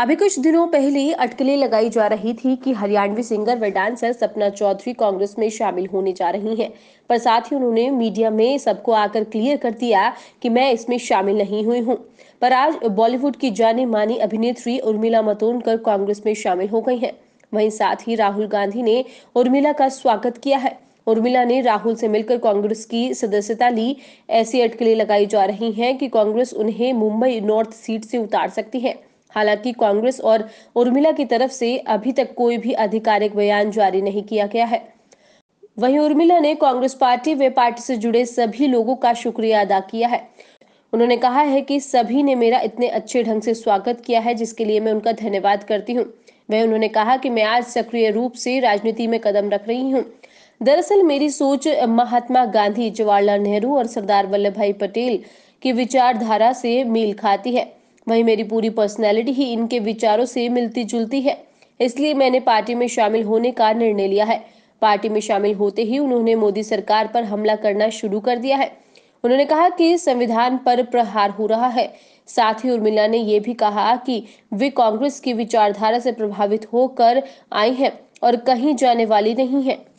अभी कुछ दिनों पहले अटकलें लगाई जा रही थी कि हरियाणवी सिंगर व डांसर सपना चौधरी कांग्रेस में शामिल होने जा रही हैं पर साथ ही उन्होंने मीडिया में सबको आकर क्लियर कर दिया कि मैं इसमें शामिल नहीं हुई हूं पर आज बॉलीवुड की जाने मानी अभिनेत्री उर्मिला मतोनकर कांग्रेस में शामिल हो गई हैं वहीं साथ ही राहुल गांधी ने उर्मिला का स्वागत किया है उर्मिला ने राहुल से मिलकर कांग्रेस की सदस्यता ली ऐसी अटकलें लगाई जा रही हैं कि कांग्रेस उन्हें मुंबई नॉर्थ सीट से उतार सकती है हालांकि कांग्रेस और उर्मिला की तरफ से अभी तक कोई भी आधिकारिक बयान जारी नहीं किया गया है वहीं उर्मिला ने कांग्रेस पार्टी व पार्टी से जुड़े सभी लोगों का शुक्रिया अदा किया है उन्होंने कहा है कि सभी ने मेरा इतने अच्छे ढंग से स्वागत किया है जिसके लिए मैं उनका धन्यवाद करती हूँ वह उन्होंने कहा कि मैं आज सक्रिय रूप से राजनीति में कदम रख रही हूँ दरअसल मेरी सोच महात्मा गांधी जवाहरलाल नेहरू और सरदार वल्लभ भाई पटेल की विचारधारा से मेल खाती है वहीं मेरी पूरी पर्सनैलिटी ही इनके विचारों से मिलती जुलती है इसलिए मैंने पार्टी में शामिल होने का निर्णय लिया है पार्टी में शामिल होते ही उन्होंने मोदी सरकार पर हमला करना शुरू कर दिया है उन्होंने कहा कि संविधान पर प्रहार हो रहा है साथ ही उर्मिला ने यह भी कहा कि वे कांग्रेस की विचारधारा से प्रभावित होकर आई हैं और कहीं जाने वाली नहीं है